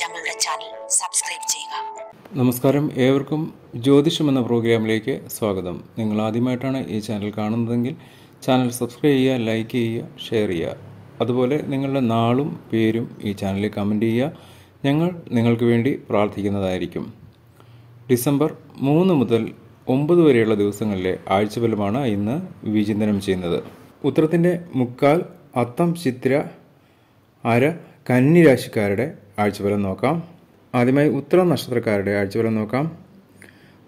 ഞങ്ങളുടെ channel subscribe ചെയ്യുക നമസ്കാരം ഏവർക്കും ജ്യോതിഷം എന്ന പ്രോഗ്രാമിലേക്ക് സ്വാഗതം നിങ്ങൾ ആദ്യമായിട്ടാണ് ഈ ചാനൽ കാണുന്നതെങ്കിൽ ചാനൽ സബ്സ്ക്രൈബ് ചെയ്യുക ലൈക്ക് ചെയ്യുക ഷെയർ ചെയ്യുക അതുപോലെ നിങ്ങളുടെ നാളും പേരും ഈ ചാനലിൽ കമൻ്റ് ചെയ്യുക ഞങ്ങൾ നിങ്ങൾക്ക് വേണ്ടി പ്രാർത്ഥിക്കുന്നതായിരിക്കും ഡിസംബർ മൂന്ന് മുതൽ ഒമ്പത് വരെയുള്ള ദിവസങ്ങളിലെ ആഴ്ചഫലമാണ് ഇന്ന് വിചിന്തനം ചെയ്യുന്നത് ഉത്തരത്തിൻ്റെ മുക്കാൽ അത്തം ചിത്ര അര കന്നി രാശിക്കാരുടെ ആഴ്ചഫലം നോക്കാം ആദ്യമായി ഉത്തര നക്ഷത്രക്കാരുടെ ആഴ്ചഫലം നോക്കാം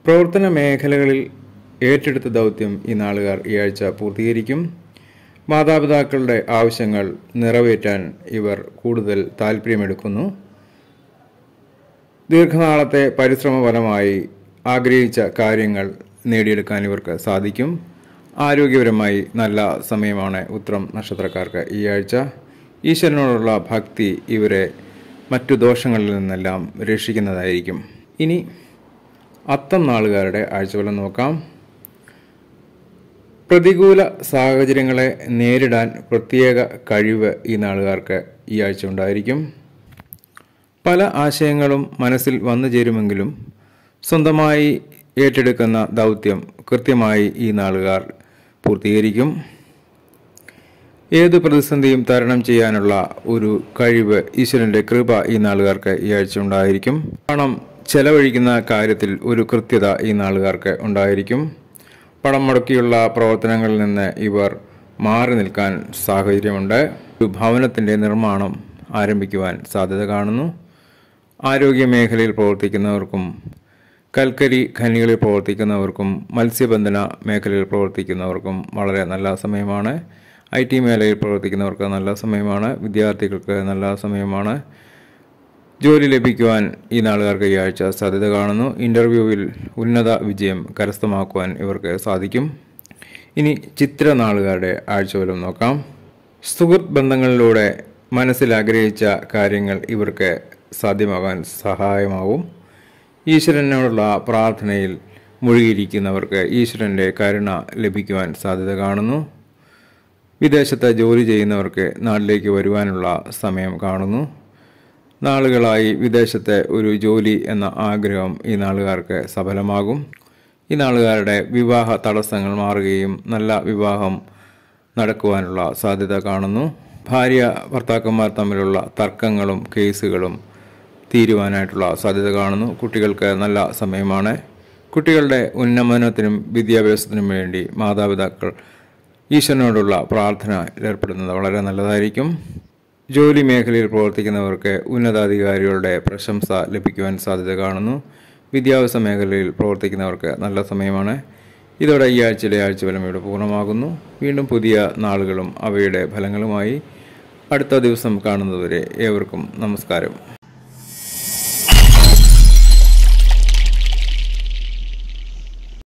പ്രവർത്തന മേഖലകളിൽ ഏറ്റെടുത്ത ദൗത്യം ഈ നാളുകാർ ഈ ആഴ്ച പൂർത്തീകരിക്കും മാതാപിതാക്കളുടെ ആവശ്യങ്ങൾ നിറവേറ്റാൻ ഇവർ കൂടുതൽ താല്പര്യമെടുക്കുന്നു ദീർഘനാളത്തെ പരിശ്രമ ഫലമായി ആഗ്രഹിച്ച കാര്യങ്ങൾ നേടിയെടുക്കാൻ ഇവർക്ക് സാധിക്കും ആരോഗ്യപരമായി നല്ല സമയമാണ് ഉത്തരം നക്ഷത്രക്കാർക്ക് ഈ ആഴ്ച ഈശ്വരനോടുള്ള ഭക്തി ഇവരെ മറ്റു ദോഷങ്ങളിൽ നിന്നെല്ലാം രക്ഷിക്കുന്നതായിരിക്കും ഇനി അത്തം നാളുകാരുടെ ആഴ്ചഫലം നോക്കാം പ്രതികൂല സാഹചര്യങ്ങളെ നേരിടാൻ പ്രത്യേക കഴിവ് ഈ നാളുകാർക്ക് ഈ ആഴ്ച ഉണ്ടായിരിക്കും പല ആശയങ്ങളും മനസ്സിൽ വന്നു ചേരുമെങ്കിലും സ്വന്തമായി ഏറ്റെടുക്കുന്ന ദൗത്യം കൃത്യമായി ഈ നാളുകാർ പൂർത്തീകരിക്കും ഏത് പ്രതിസന്ധിയും തരണം ചെയ്യാനുള്ള ഒരു കഴിവ് ഈശ്വരന്റെ കൃപ ഈ നാളുകാർക്ക് ഈ ആഴ്ച ഉണ്ടായിരിക്കും പണം ചെലവഴിക്കുന്ന കാര്യത്തിൽ ഒരു കൃത്യത ഈ നാളുകാർക്ക് ഉണ്ടായിരിക്കും പണം മുടക്കിയുള്ള പ്രവർത്തനങ്ങളിൽ നിന്ന് ഇവർ മാറി നിൽക്കാൻ സാഹചര്യമുണ്ട് ഒരു ഭവനത്തിൻ്റെ നിർമ്മാണം ആരംഭിക്കുവാൻ സാധ്യത കാണുന്നു ആരോഗ്യ മേഖലയിൽ പ്രവർത്തിക്കുന്നവർക്കും കൽക്കരി ഖനികളിൽ പ്രവർത്തിക്കുന്നവർക്കും മത്സ്യബന്ധന മേഖലയിൽ പ്രവർത്തിക്കുന്നവർക്കും വളരെ നല്ല സമയമാണ് ഐ ടി മേഖലയിൽ പ്രവർത്തിക്കുന്നവർക്ക് നല്ല സമയമാണ് വിദ്യാർത്ഥികൾക്ക് നല്ല സമയമാണ് ജോലി ലഭിക്കുവാൻ ഈ നാളുകാർക്ക് ഈ ആഴ്ച സാധ്യത കാണുന്നു ഇൻ്റർവ്യൂവിൽ ഉന്നത വിജയം കരസ്ഥമാക്കുവാൻ ഇവർക്ക് സാധിക്കും ഇനി ചിത്രനാളുകാരുടെ ആഴ്ചവലം നോക്കാം സുഹൃത്ത് ബന്ധങ്ങളിലൂടെ മനസ്സിലാഗ്രഹിച്ച കാര്യങ്ങൾ ഇവർക്ക് സാധ്യമാകാൻ സഹായമാവും ഈശ്വരനോടുള്ള പ്രാർത്ഥനയിൽ മുഴുകിയിരിക്കുന്നവർക്ക് ഈശ്വരൻ്റെ കരുണ ലഭിക്കുവാൻ സാധ്യത കാണുന്നു വിദേശത്ത് ജോലി ചെയ്യുന്നവർക്ക് നാട്ടിലേക്ക് വരുവാനുള്ള സമയം കാണുന്നു നാളുകളായി വിദേശത്തെ ഒരു ജോലി എന്ന ആഗ്രഹം ഈ നാളുകാർക്ക് സഫലമാകും ഈ നാളുകാരുടെ വിവാഹ തടസ്സങ്ങൾ മാറുകയും നല്ല വിവാഹം നടക്കുവാനുള്ള സാധ്യത കാണുന്നു ഭാര്യ ഭർത്താക്കന്മാർ തമ്മിലുള്ള തർക്കങ്ങളും കേസുകളും തീരുവാനായിട്ടുള്ള സാധ്യത കാണുന്നു കുട്ടികൾക്ക് നല്ല സമയമാണ് കുട്ടികളുടെ ഉന്നമനത്തിനും വിദ്യാഭ്യാസത്തിനും വേണ്ടി മാതാപിതാക്കൾ ഈശ്വരനോടുള്ള ഏർപ്പെടുന്നത് വളരെ നല്ലതായിരിക്കും ജോലി മേഖലയിൽ പ്രവർത്തിക്കുന്നവർക്ക് ഉന്നതാധികാരികളുടെ പ്രശംസ ലഭിക്കുവാൻ സാധ്യത കാണുന്നു വിദ്യാഭ്യാസ മേഖലയിൽ പ്രവർത്തിക്കുന്നവർക്ക് നല്ല സമയമാണ് ഇതോടെ ഈ ആഴ്ചയിലെ ഫലം ഇവിടെ പൂർണ്ണമാകുന്നു വീണ്ടും പുതിയ നാളുകളും അവയുടെ ഫലങ്ങളുമായി അടുത്ത ദിവസം കാണുന്നതുവരെ ഏവർക്കും നമസ്കാരം